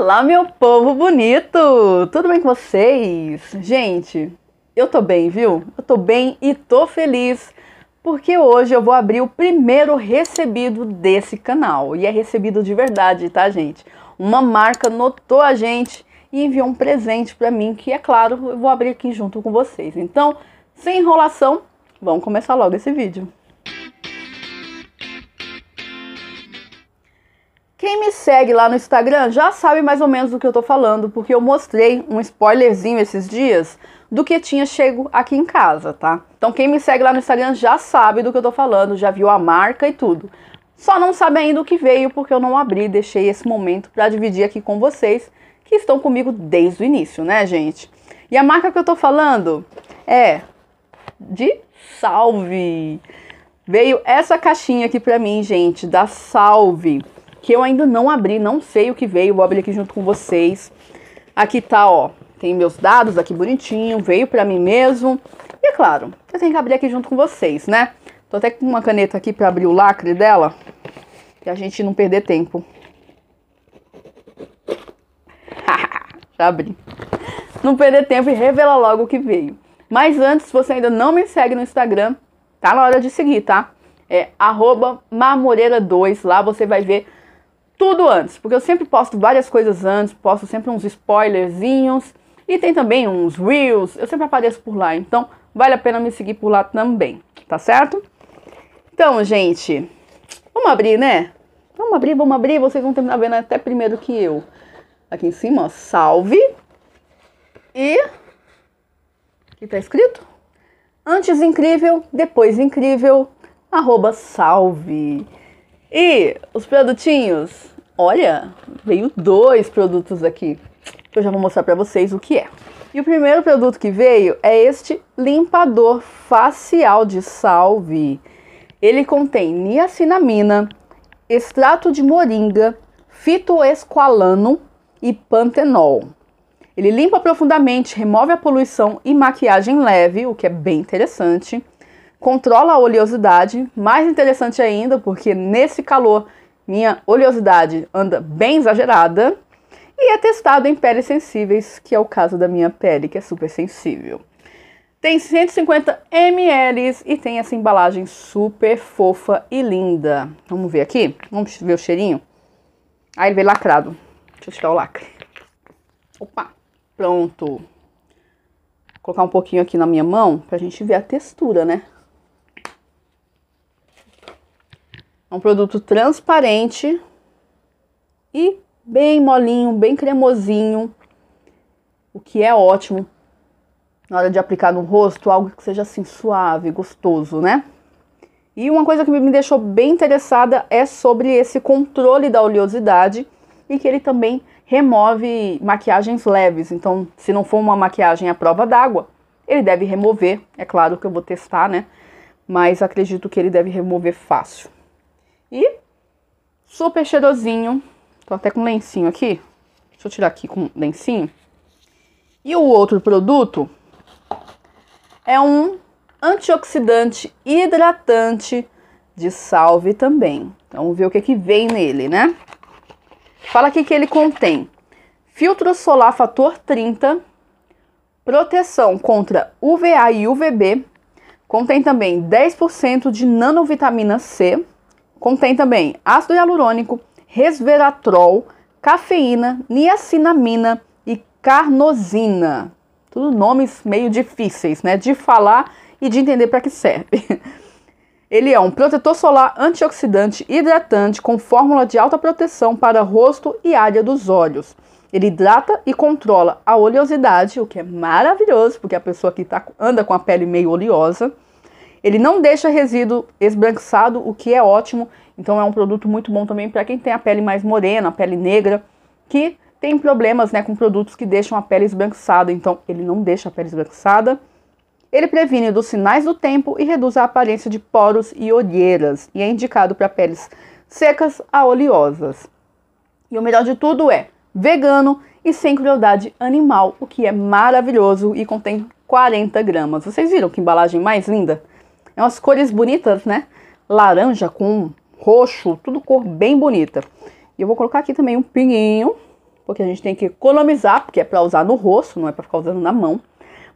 Olá, meu povo bonito! Tudo bem com vocês? Gente, eu tô bem, viu? Eu tô bem e tô feliz porque hoje eu vou abrir o primeiro recebido desse canal. E é recebido de verdade, tá, gente? Uma marca notou a gente e enviou um presente para mim, que é claro, eu vou abrir aqui junto com vocês. Então, sem enrolação, vamos começar logo esse vídeo. quem me segue lá no Instagram já sabe mais ou menos do que eu tô falando, porque eu mostrei um spoilerzinho esses dias do que tinha chego aqui em casa, tá? Então quem me segue lá no Instagram já sabe do que eu tô falando, já viu a marca e tudo. Só não sabe ainda o que veio porque eu não abri, deixei esse momento para dividir aqui com vocês que estão comigo desde o início, né, gente? E a marca que eu tô falando é de Salve. Veio essa caixinha aqui para mim, gente, da Salve que eu ainda não abri, não sei o que veio, vou abrir aqui junto com vocês. Aqui tá, ó, tem meus dados aqui bonitinho, veio pra mim mesmo. E é claro, eu tenho que abrir aqui junto com vocês, né? Tô até com uma caneta aqui pra abrir o lacre dela, pra gente não perder tempo. Já abri. Não perder tempo e revelar logo o que veio. Mas antes, se você ainda não me segue no Instagram, tá na hora de seguir, tá? É arroba marmoreira2, lá você vai ver tudo antes, porque eu sempre posto várias coisas antes, posto sempre uns spoilerzinhos e tem também uns reels, eu sempre apareço por lá, então vale a pena me seguir por lá também, tá certo? Então, gente, vamos abrir, né? Vamos abrir, vamos abrir, vocês vão terminar vendo até primeiro que eu. Aqui em cima, ó, salve. E que tá escrito: Antes incrível, depois incrível, arroba salve. E os produtinhos? Olha, veio dois produtos aqui. Eu já vou mostrar para vocês o que é. E o primeiro produto que veio é este limpador facial de salve. Ele contém niacinamina, extrato de moringa, fitoesqualano e pantenol. Ele limpa profundamente, remove a poluição e maquiagem leve, o que é bem interessante controla a oleosidade. Mais interessante ainda, porque nesse calor minha oleosidade anda bem exagerada. E é testado em peles sensíveis, que é o caso da minha pele, que é super sensível. Tem 150 ml e tem essa embalagem super fofa e linda. Vamos ver aqui? Vamos ver o cheirinho? Aí ah, ele veio lacrado. Deixa eu tirar o lacre. Opa, pronto. Vou colocar um pouquinho aqui na minha mão pra gente ver a textura, né? É um produto transparente e bem molinho, bem cremosinho, o que é ótimo na hora de aplicar no rosto, algo que seja assim suave, gostoso, né? E uma coisa que me deixou bem interessada é sobre esse controle da oleosidade e que ele também remove maquiagens leves. Então, se não for uma maquiagem à prova d'água, ele deve remover. É claro que eu vou testar, né? Mas acredito que ele deve remover fácil. E super cheirosinho. Tô até com lencinho aqui. Deixa eu tirar aqui com lencinho. E o outro produto é um antioxidante hidratante de salve também. Então, vamos ver o que, é que vem nele, né? Fala aqui que ele contém filtro solar fator 30, proteção contra UVA e UVB, contém também 10% de nanovitamina C, Contém também ácido hialurônico, resveratrol, cafeína, niacinamina e carnosina. Tudo nomes meio difíceis, né, de falar e de entender para que serve. Ele é um protetor solar antioxidante hidratante com fórmula de alta proteção para rosto e área dos olhos. Ele hidrata e controla a oleosidade, o que é maravilhoso, porque a pessoa que tá, anda com a pele meio oleosa. Ele não deixa resíduo esbranquiçado, o que é ótimo. Então é um produto muito bom também para quem tem a pele mais morena, a pele negra, que tem problemas né, com produtos que deixam a pele esbranquiçada. Então ele não deixa a pele esbranquiçada. Ele previne dos sinais do tempo e reduz a aparência de poros e olheiras. E é indicado para peles secas a oleosas. E o melhor de tudo é vegano e sem crueldade animal, o que é maravilhoso e contém 40 gramas. Vocês viram que embalagem mais linda? É umas cores bonitas, né? Laranja com roxo, tudo cor bem bonita. E eu vou colocar aqui também um pinguinho, porque a gente tem que economizar, porque é para usar no rosto, não é para ficar usando na mão.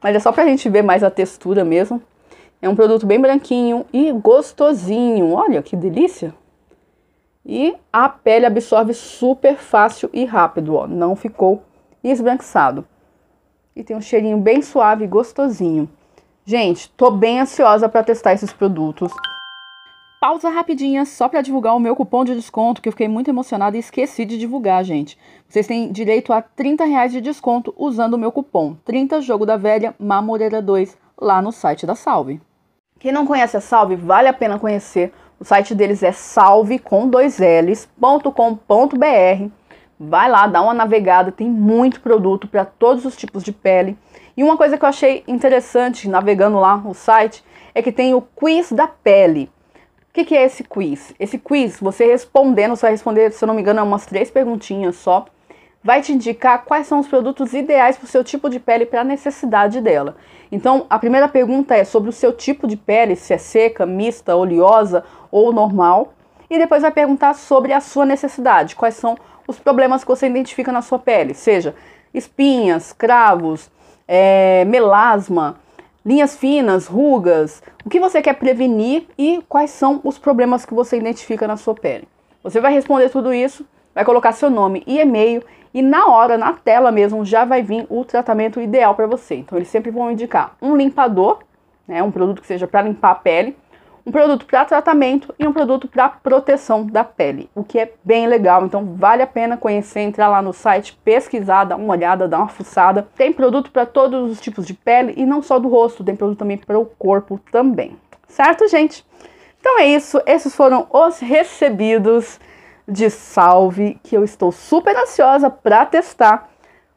Mas é só pra gente ver mais a textura mesmo. É um produto bem branquinho e gostosinho. Olha que delícia! E a pele absorve super fácil e rápido, ó. Não ficou esbranquiçado. E tem um cheirinho bem suave e gostosinho. Gente, tô bem ansiosa para testar esses produtos. Pausa rapidinha só para divulgar o meu cupom de desconto que eu fiquei muito emocionada e esqueci de divulgar, gente. Vocês têm direito a 30 reais de desconto usando o meu cupom 30 Jogo da Velha Mamoreira 2 lá no site da Salve. Quem não conhece a Salve, vale a pena conhecer. O site deles é salve com dois Vai lá, dá uma navegada, tem muito produto para todos os tipos de pele. E uma coisa que eu achei interessante navegando lá no site é que tem o quiz da pele. O que, que, é esse quiz? Esse quiz, você respondendo, você vai responder, se eu não me engano, é umas três perguntinhas só, vai te indicar quais são os produtos ideais para o seu tipo de pele, para a necessidade dela. Então, a primeira pergunta é sobre o seu tipo de pele, se é seca, mista, oleosa ou normal. E depois vai perguntar sobre a sua necessidade, quais são os problemas que você identifica na sua pele, seja espinhas, cravos, é, melasma, linhas finas, rugas, o que você quer prevenir e quais são os problemas que você identifica na sua pele. Você vai responder tudo isso, vai colocar seu nome e e-mail e na hora, na tela mesmo, já vai vir o tratamento ideal para você. Então eles sempre vão indicar um limpador, né, um produto que seja para limpar a pele, um produto para tratamento e um produto para proteção da pele, o que é bem legal. Então vale a pena conhecer, entrar lá no site, pesquisar, dar uma olhada, dar uma fuçada. Tem produto para todos os tipos de pele e não só do rosto, tem produto também para o corpo também. Certo, gente? Então é isso, esses foram os recebidos de salve que eu estou super ansiosa para testar.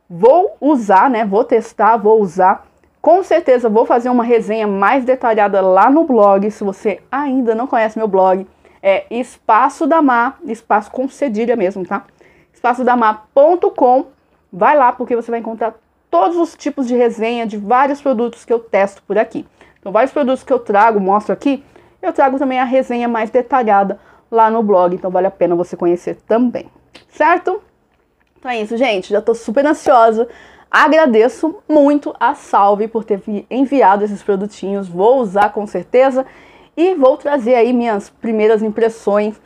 Vou usar, né? Vou testar, vou usar com certeza vou fazer uma resenha mais detalhada lá no blog, se você ainda não conhece meu blog, é Espaço da Mar, espaço com cedilha mesmo, tá? espaçodamar.com. Vai lá porque você vai encontrar todos os tipos de resenha de vários produtos que eu testo por aqui. Então, vários produtos que eu trago, mostro aqui, eu trago também a resenha mais detalhada lá no blog, então vale a pena você conhecer também. Certo? Então é isso, gente. Já tô super ansiosa. Agradeço muito a Salve por ter enviado esses produtinhos. Vou usar com certeza e vou trazer aí minhas primeiras impressões.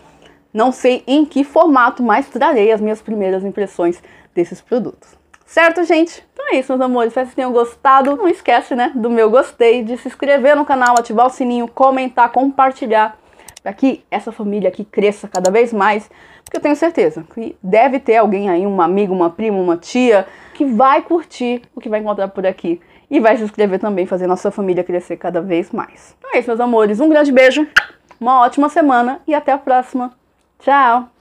Não sei em que formato, mas trarei as minhas primeiras impressões desses produtos. Certo, gente? Então é isso, meus amores. Espero que tenham gostado. Não esquece, né, do meu gostei, de se inscrever no canal, ativar o sininho, comentar, compartilhar, para que essa família aqui cresça cada vez mais. Porque eu tenho certeza que deve ter alguém aí, um amigo, uma prima, uma tia, que vai curtir o que vai encontrar por aqui. E vai se inscrever também, fazer nossa família crescer cada vez mais. Então é isso, meus amores. Um grande beijo, uma ótima semana e até a próxima. Tchau!